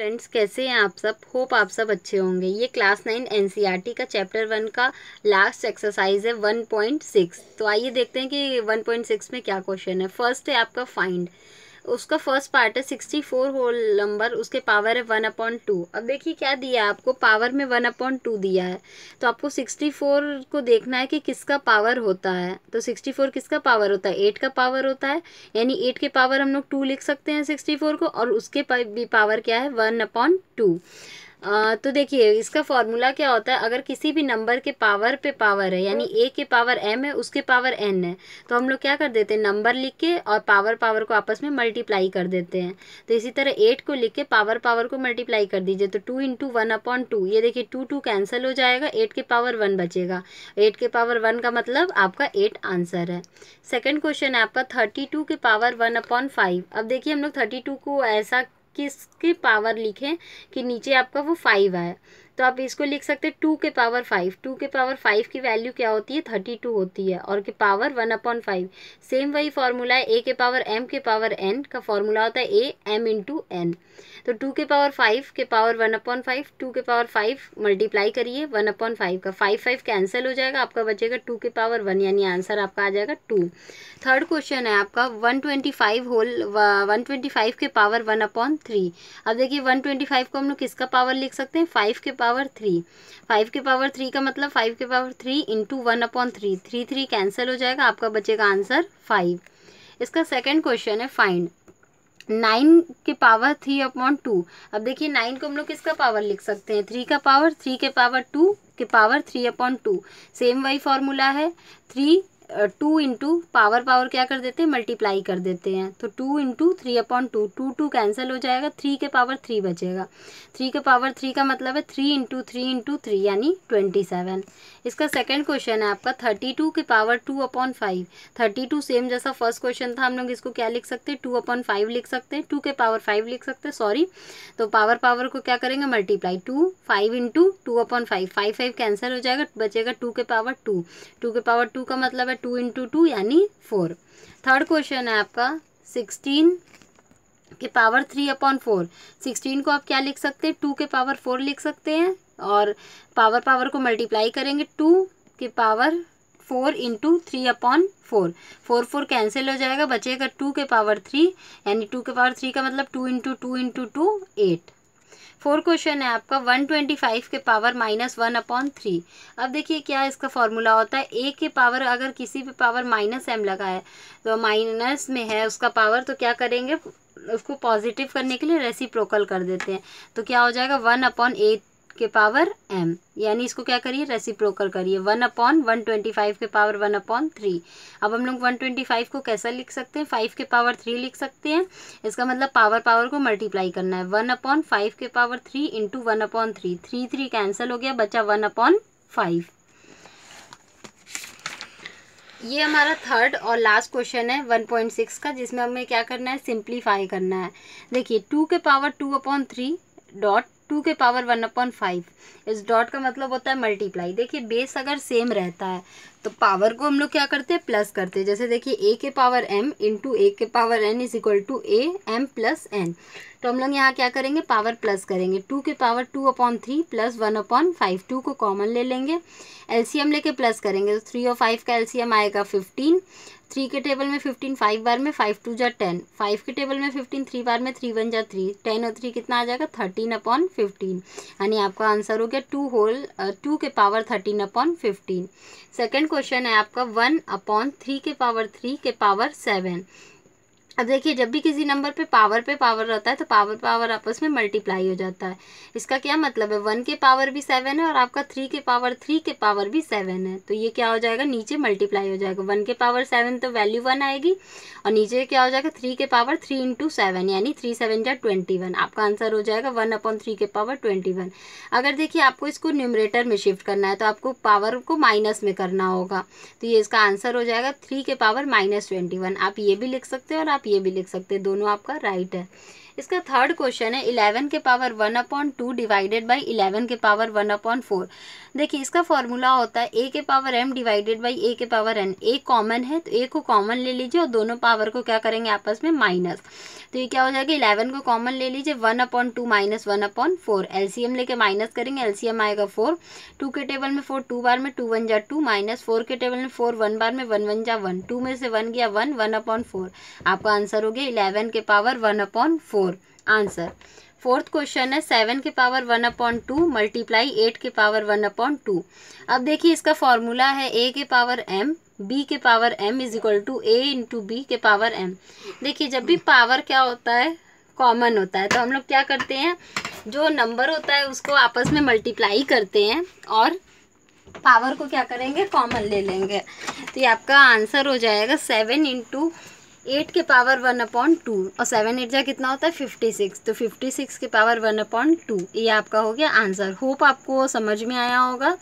friends कैसे हैं आप सब होप आप सब अच्छे होंगे ये क्लास नाइन एनसीईआरटी e का चैप्टर वन का लास्ट एक्सरसाइज है वन पॉइंट सिक्स तो आइए देखते हैं कि वन पॉइंट सिक्स में क्या क्वेश्चन है फर्स्ट है आपका फाइंड उसका फर्स्ट पार्ट है सिक्सटी फोर होल नंबर उसके पावर है वन अपॉइंट टू अब देखिए क्या दिया है आपको पावर में वन अपॉइंट टू दिया है तो आपको सिक्सटी फोर को देखना है कि किसका पावर होता है तो सिक्सटी फोर किसका पावर होता है एट का पावर होता है यानी एट के पावर हम लोग टू लिख सकते हैं सिक्सटी फोर को और उसके पावर क्या है वन अपॉइंट टू तो देखिए इसका फॉर्मूला क्या होता है अगर किसी भी नंबर के पावर पे पावर है यानी ए के पावर एम है उसके पावर एन है तो हम लोग क्या कर देते हैं नंबर लिख के और पावर पावर को आपस में मल्टीप्लाई कर देते हैं तो इसी तरह एट को लिख के पावर पावर को मल्टीप्लाई कर दीजिए तो two into one upon two ये देखिए टू टू कैंसिल हो जाएगा एट के पावर वन बचेगा एट के पावर वन का मतलब आपका एट आंसर है सेकेंड क्वेश्चन है आपका थर्टी टू के पावर वन अपॉन फाइव अब देखिए हम लोग थर्टी टू को ऐसा किसके पावर लिखें कि नीचे आपका वो फाइव आए तो आप इसको लिख सकते हैं टू के पावर फाइव टू के पावर फाइव की वैल्यू क्या होती है थर्टी टू होती है और के power one upon five same वही फॉर्मूला है ए के पावर एम के पावर एन का फॉर्मूला होता है ए एम इंटू एन तो टू के पावर फाइव के power one upon five two के पावर फाइव मल्टीप्लाई करिए वन अपॉन फाइव का फाइव फाइव कैंसिल हो जाएगा आपका बचेगा टू के पावर वन यानी आंसर आपका आ जाएगा टू थर्ड क्वेश्चन है आपका one twenty five whole one twenty five के पावर वन अपॉन थ्री अब देखिए वन ट्वेंटी फाइव को हम लोग किसका पावर लिख सकते हैं फाइव के पावर थ्री फाइव के पावर थ्री का मतलब फाइव के power three into one upon three three three cancel हो जाएगा आपका बचेगा आंसर फाइव इसका सेकेंड क्वेश्चन है फाइंड नाइन के पावर थ्री अपॉन टू अब देखिए नाइन को हम लोग किसका पावर लिख सकते हैं थ्री का पावर थ्री के पावर टू के power three upon two same वही फॉर्मूला है three two into power power क्या कर देते हैं मल्टीप्लाई कर देते हैं तो two into three upon two two two cancel हो जाएगा थ्री के पावर थ्री बचेगा थ्री के पावर थ्री का मतलब है three into three into three यानी ट्वेंटी सेवन इसका सेकेंड क्वेश्चन है आपका थर्टी टू के power two upon five thirty two same जैसा फर्स्ट क्वेश्चन था हम लोग इसको क्या लिख सकते हैं टू अपॉन फाइव लिख सकते हैं टू के पावर फाइव लिख सकते हैं सॉरी तो पावर पावर को क्या करेंगे multiply two five into two upon five five five cancel हो जाएगा बचेगा टू के पावर टू टू के पावर टू का मतलब है टू इंटू टू यानी फोर थर्ड क्वेश्चन है आपका सिक्सटीन के power three upon four sixteen को आप क्या लिख सकते हैं टू के पावर फोर लिख सकते हैं और पावर पावर को मल्टीप्लाई करेंगे टू के power four into three upon four four four cancel हो जाएगा बचेगा टू के पावर थ्री यानी टू के पावर थ्री का मतलब two into two into two eight four question है आपका वन ट्वेंटी फाइव के power minus one upon three अब देखिए क्या इसका फॉर्मूला होता है ए के पावर अगर किसी भी पावर माइनस एम लगा है तो माइनस में है उसका पावर तो क्या करेंगे उसको पॉजिटिव करने के लिए रेसिप्रोकल कर देते हैं तो क्या हो जाएगा वन अपॉन एट के पावर एम यानी इसको क्या करिए रेसिप्रोकल करिए one upon one twenty five के पावर वन अपॉन थ्री अब हम लोग वन ट्वेंटी फाइव को कैसा लिख सकते हैं फाइव के पावर थ्री लिख सकते हैं इसका मतलब पावर पावर को मल्टीप्लाई करना है वन अपॉन फाइव के power three into one upon three three three cancel हो गया बचा वन अपॉन फाइव ये हमारा थर्ड और लास्ट क्वेश्चन है वन पॉइंट सिक्स का जिसमें हमें क्या करना है सिंप्लीफाई करना है देखिए टू के power two upon three dot two के पावर वन अपॉन फाइव इस डॉट का मतलब होता है मल्टीप्लाई देखिए बेस अगर सेम रहता है तो पावर को हम लोग क्या करते हैं प्लस करते हैं जैसे देखिए ए के पावर एम इंटू ए के power N is equal to A M plus N तो हम लोग यहाँ क्या करेंगे पावर प्लस करेंगे टू के power two upon three plus one upon five two को कॉमन ले लेंगे एलसीएम लेके प्लस करेंगे तो थ्री और फाइव का एलसीएम आएगा फिफ्टीन थ्री के टेबल में फिफ्टीन फाइव बार में फाइव टू जा टेन फाइव के टेबल में फिफ्टीन थ्री बार में थ्री वन जा थ्री टेन और थ्री कितना आ जाएगा थर्टीन अपॉन फिफ्टीन यानी आपका आंसर हो गया टू होल टू के power thirteen upon fifteen second question है आपका वन अपॉन थ्री के पावर थ्री के पावर सेवन अब देखिए जब भी किसी नंबर पे पावर पे पावर रहता है तो पावर पावर आपस में मल्टीप्लाई हो जाता है इसका क्या मतलब है वन के पावर भी सेवन है और आपका थ्री के पावर थ्री के पावर भी सेवन है तो ये क्या हो जाएगा नीचे मल्टीप्लाई हो जाएगा वन के पावर सेवन तो वैल्यू वन आएगी और नीचे क्या हो जाएगा थ्री के पावर थ्री इंटू सेवन यानी थ्री सेवन जा ट्वेंटी वन आपका आंसर हो जाएगा वन अपॉन थ्री के पावर ट्वेंटी वन अगर देखिए आपको इसको न्यूमरेटर में शिफ्ट करना है तो आपको पावर को माइनस में करना होगा तो ये इसका आंसर हो जाएगा थ्री के पावर माइनस ट्वेंटी वन आप ये भी लिख सकते हो और आप आप ये भी लिख सकते हैं दोनों आपका राइट है इसका थर्ड क्वेश्चन है इलेवन के power one upon two divided by eleven के पावर वन अपॉन फोर देखिए इसका फॉर्मूला होता है ए के power M divided by A के पावर एन ए कॉमन है तो ए को कॉमन ले लीजिए और दोनों पावर को क्या करेंगे आपस में माइनस तो ये क्या हो जाएगा इलेवन को कॉमन ले लीजिए one upon two minus one upon four L C M लेके माइनस करेंगे एल सी एम आएगा फोर टू के टेबल में फोर टू बार में टू वन जा टू माइनस फोर के टेबल में फोर वन बार में वन वन जा वन टू में से वन गया वन वन अपॉन फोर आपका आंसर हो गया इलेवन के power one upon four four answer fourth question है सेवन के power one upon two multiply eight के पावर वन अपॉन टू अब देखिए इसका फॉर्मूला है ए के पावर एम बी के power M is equal to A into B के पावर एम देखिए जब भी पावर क्या होता है कॉमन होता है तो हम लोग क्या करते हैं जो नंबर होता है उसको आपस में मल्टीप्लाई करते हैं और पावर को क्या करेंगे कॉमन ले लेंगे तो ये आपका आंसर हो जाएगा सेवन इंटू एट के पावर वन अपॉइंट टू और सेवन एट जा कितना होता है फिफ्टी सिक्स तो फिफ्टी सिक्स के पावर वन अपॉइंट टू ये आपका हो गया आंसर होप आपको समझ में आया होगा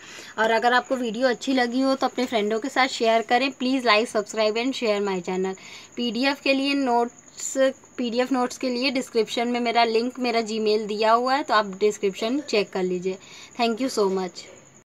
और अगर आपको वीडियो अच्छी लगी हो तो अपने फ्रेंडों के साथ शेयर करें please like subscribe and share my channel P के लिए नोट्स पीडीएफ नोट्स के लिए डिस्क्रिप्शन में मेरा लिंक मेरा जीमेल दिया हुआ है तो आप डिस्क्रिप्शन चेक कर लीजिए थैंक यू सो मच